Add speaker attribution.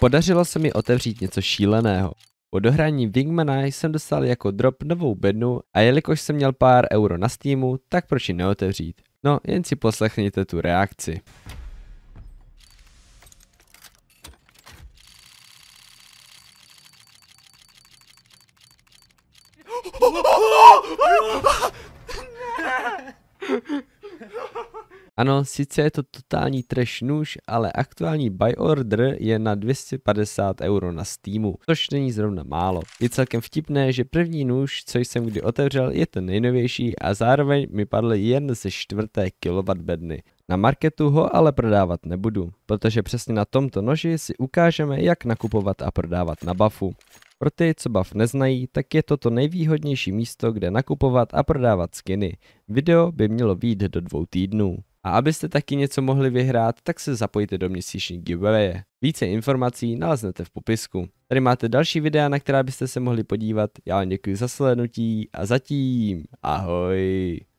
Speaker 1: Podařilo se mi otevřít něco šíleného. Po dohraní Wingmana jsem dostal jako drop novou bednu a jelikož jsem měl pár euro na Steamu, tak proč ji neotevřít? No, jen si poslechněte tu reakci. oh Ano, sice je to totální trash nůž, ale aktuální buy order je na 250 euro na Steamu, což není zrovna málo. Je celkem vtipné, že první nůž, co jsem kdy otevřel, je ten nejnovější a zároveň mi padl jen ze čtvrté kilowatt bedny. Na marketu ho ale prodávat nebudu, protože přesně na tomto noži si ukážeme, jak nakupovat a prodávat na bafu. Pro ty, co bav neznají, tak je to to nejvýhodnější místo, kde nakupovat a prodávat skiny. Video by mělo být do dvou týdnů. A abyste taky něco mohli vyhrát, tak se zapojte do měsíční giveaway. Více informací naleznete v popisku. Tady máte další videa, na která byste se mohli podívat. Já vám děkuji za slednutí a zatím ahoj.